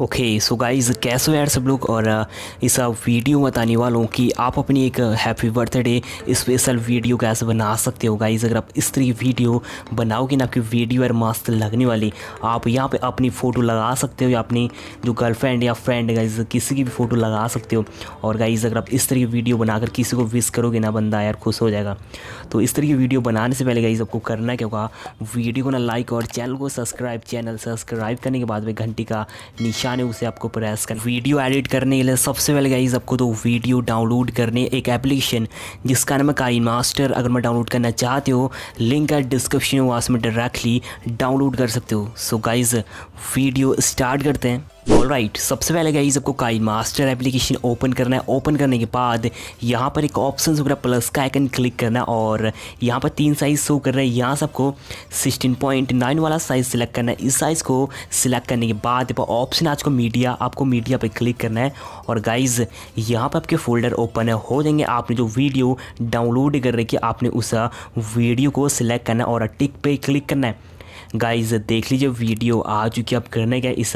okay so guys कैसे हैं सब लोग और इस वीडियो बताने वाला हूँ कि आप अपनी एक हैप्पी बर्थडे स्पेशल वीडियो कैसे बना सकते हो गाइज अगर आप इस तरह वीडियो बनाओगे ना आपकी वीडियो यार मस्त लगने वाली आप यहाँ पे अपनी फ़ोटो लगा सकते हो या अपनी जो गर्लफ्रेंड या फ्रेंड गाइज किसी की भी फ़ोटो लगा सकते हो और गाइज अगर आप इस तरह की वीडियो बनाकर किसी को विश करोगे ना बंदा यार खुश हो जाएगा तो इस तरह की वीडियो बनाने से पहले गाइज आपको करना क्या होगा वीडियो को ना लाइक और चैनल को सब्सक्राइब चैनल सब्सक्राइब करने के बाद में घंटी का निशान चाहें उसे आपको प्रेस कर वीडियो एडिट करने के लिए सबसे पहले गाइज आपको तो वीडियो डाउनलोड करने एक एप्लीकेशन जिसका नाम है काई मास्टर अगर मैं डाउनलोड करना चाहते हो लिंक है डिस्क्रिप्शन में वहाँ से डायरेक्टली डाउनलोड कर सकते हो सो गाइज वीडियो स्टार्ट करते हैं ऑलराइट right, सबसे पहले गाइज आपको काई मास्टर एप्लीकेशन ओपन करना है ओपन करने के बाद यहाँ पर एक ऑप्शन कर रहा है प्लस का आइकन क्लिक करना है और यहाँ पर तीन साइज़ शो कर रहे हैं यहाँ से आपको सिक्सटीन पॉइंट नाइन वाला साइज़ सिलेक्ट करना है इस साइज़ को सिलेक्ट करने के बाद ऑप्शन आज को मीडिया आपको मीडिया पर क्लिक करना है और गाइज़ यहाँ पर आपके फोल्डर ओपन है हो जाएंगे आपने जो वीडियो डाउनलोड कर रखी आपने उस वीडियो को सिलेक्ट करना है और टिक पर क्लिक करना है गाइज देख लीजिए वीडियो आ चुकी है आप करने का इस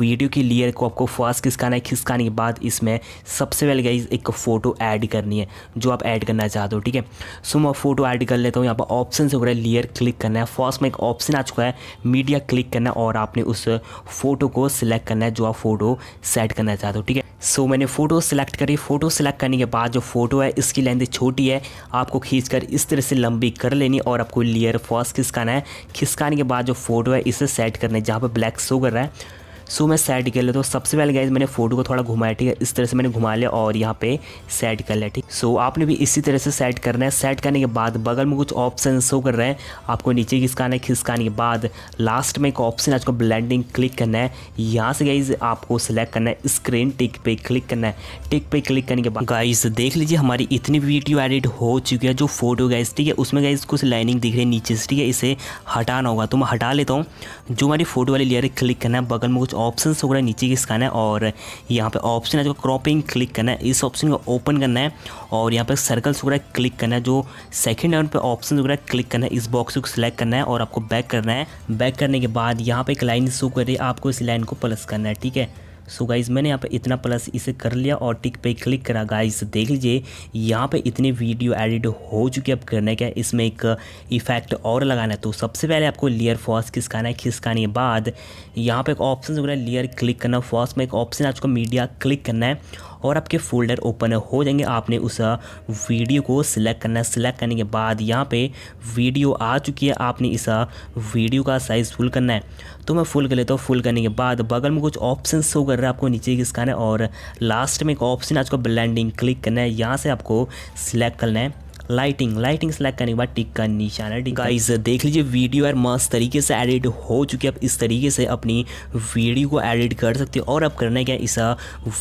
वीडियो की लेयर को आपको फर्स्ट खिसकाना है खिसकाने के बाद इसमें सबसे पहले गाइज एक फ़ोटो ऐड करनी है जो आप ऐड करना चाहते हो ठीक है सो मैं फ़ोटो ऐड कर लेता हूँ यहाँ पर ऑप्शन से हो रहा है लेयर क्लिक करना है फर्स्ट में एक ऑप्शन आ चुका है मीडिया क्लिक करना है और आपने उस फ़ोटो को सिलेक्ट करना है जो आप फ़ोटो सेट करना चाहते हो ठीक है सो so, मैंने फ़ोटो सेलेक्ट करी फ़ोटो सेलेक्ट करने के बाद जो फ़ोटो है इसकी लेंथ छोटी है आपको खींचकर इस तरह से लंबी कर लेनी और आपको लेयर फर्स्ट खिसकाना है खिसकाने के बाद जो फोटो है इसे सेट करने जहाँ पर ब्लैक शो कर रहा है सो मैं सेट कर लेता हूँ सबसे पहले गाइज मैंने फ़ोटो को थोड़ा घुमाया ठीक है इस तरह से मैंने घुमा लिया और यहाँ पे सेट कर लिया ठीक सो आपने भी इसी तरह से सेट करना है सेट करने के बाद बगल में कुछ ऑप्शन शो कर रहे हैं आपको नीचे खिसकाना है खिसकाने के बाद लास्ट में एक ऑप्शन है आपको ब्लैंडिंग क्लिक करना है यहाँ से गाइज आपको सेलेक्ट करना है स्क्रीन टिक पे क्लिक करना है टिक पे क्लिक करने के बाद गाइज देख लीजिए हमारी इतनी वीडियो एडिट हो चुकी है जो फोटो गाइज ठीक है उसमें गाइज कुछ लाइनिंग दिख रही है नीचे से ठीक है इसे हटाना होगा तो मैं हटा लेता हूँ जो हमारी फोटो वाली लेयर है क्लिक करना है बगल में कुछ कुछ ऑप्शन हो गए नीचे की स्कैन है और यहाँ पे ऑप्शन है जो क्रॉपिंग क्लिक करना है इस ऑप्शन को ओपन करना है और यहाँ पे सर्कल्स वगैरह क्लिक करना है जो सेकंड राउंड पे ऑप्शन वगैरह क्लिक करना है इस बॉक्स को सिलेक्ट करना है और आपको बैक करना है बैक करने के बाद यहाँ पे एक लाइन शो कर रही है आपको इस लाइन को प्लस करना है ठीक है सो so गाइज़ मैंने यहाँ पे इतना प्लस इसे कर लिया और टिक पे क्लिक करा गाइज देख लीजिए यहाँ पे इतने वीडियो एडिट हो चुके अब करने का इसमें एक इफेक्ट uh, और लगाना है तो सबसे पहले आपको लेयर फॉस खिसकाना है खिसकाने के बाद यहाँ पे एक ऑप्शन जो है लेयर क्लिक करना फॉस में एक ऑप्शन है आपको मीडिया क्लिक करना है और आपके फोल्डर ओपन हो जाएंगे आपने उस वीडियो को सिलेक्ट करना है सिलेक्ट करने के बाद यहाँ पे वीडियो आ चुकी है आपने इस वीडियो का साइज़ फुल करना है तो मैं फुल कर लेता हूँ फुल करने के बाद बगल में कुछ ऑप्शन शो कर रहा है आपको नीचे किसका है और लास्ट में एक ऑप्शन आज को ब्लैंडिंग क्लिक करना है यहाँ से आपको सिलेक्ट करना है लाइटिंग लाइटिंग सेलेक्ट करने के बाद टिक का निशान है टिक गाइज देख लीजिए वीडियो यार मस्त तरीके से एडिट हो चुकी है आप इस तरीके से अपनी वीडियो को एडिट कर सकते हो और अब करना है क्या इस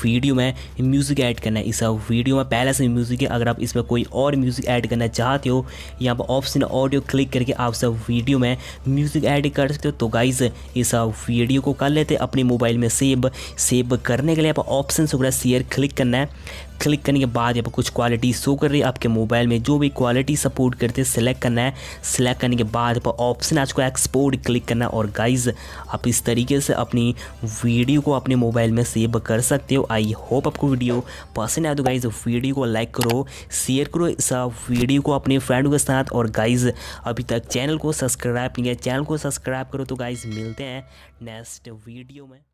वीडियो में म्यूज़िक ऐड करना है इस वीडियो में पहले से म्यूज़िक है अगर आप इसमें कोई और म्यूज़िक ऐड करना चाहते हो यहाँ पर ऑप्शन ऑडियो क्लिक करके आप सब वीडियो में म्यूज़िक ऐड कर सकते हो तो गाइज इस वीडियो को कर लेते अपने मोबाइल में सेव सेव करने के लिए आप ऑप्शन वगैरह शेयर क्लिक करना है क्लिक करने के बाद यहाँ पर कुछ क्वालिटी शो कर रही है आपके मोबाइल में जो भी क्वालिटी सपोर्ट करते हैं सिलेक्ट करना है सिलेक्ट करने के बाद यहाँ पर ऑप्शन आ चुका है एक्सपोर्ट क्लिक करना और गाइज आप इस तरीके से अपनी वीडियो को अपने मोबाइल में सेव कर सकते हो आई होप आपको वीडियो पसंद आए तो गाइज वीडियो को लाइक करो शेयर करो इस वीडियो को अपने फ्रेंड के साथ और गाइज अभी तक चैनल को सब्सक्राइब नहीं किया चैनल को सब्सक्राइब करो तो गाइज मिलते हैं नेक्स्ट वीडियो में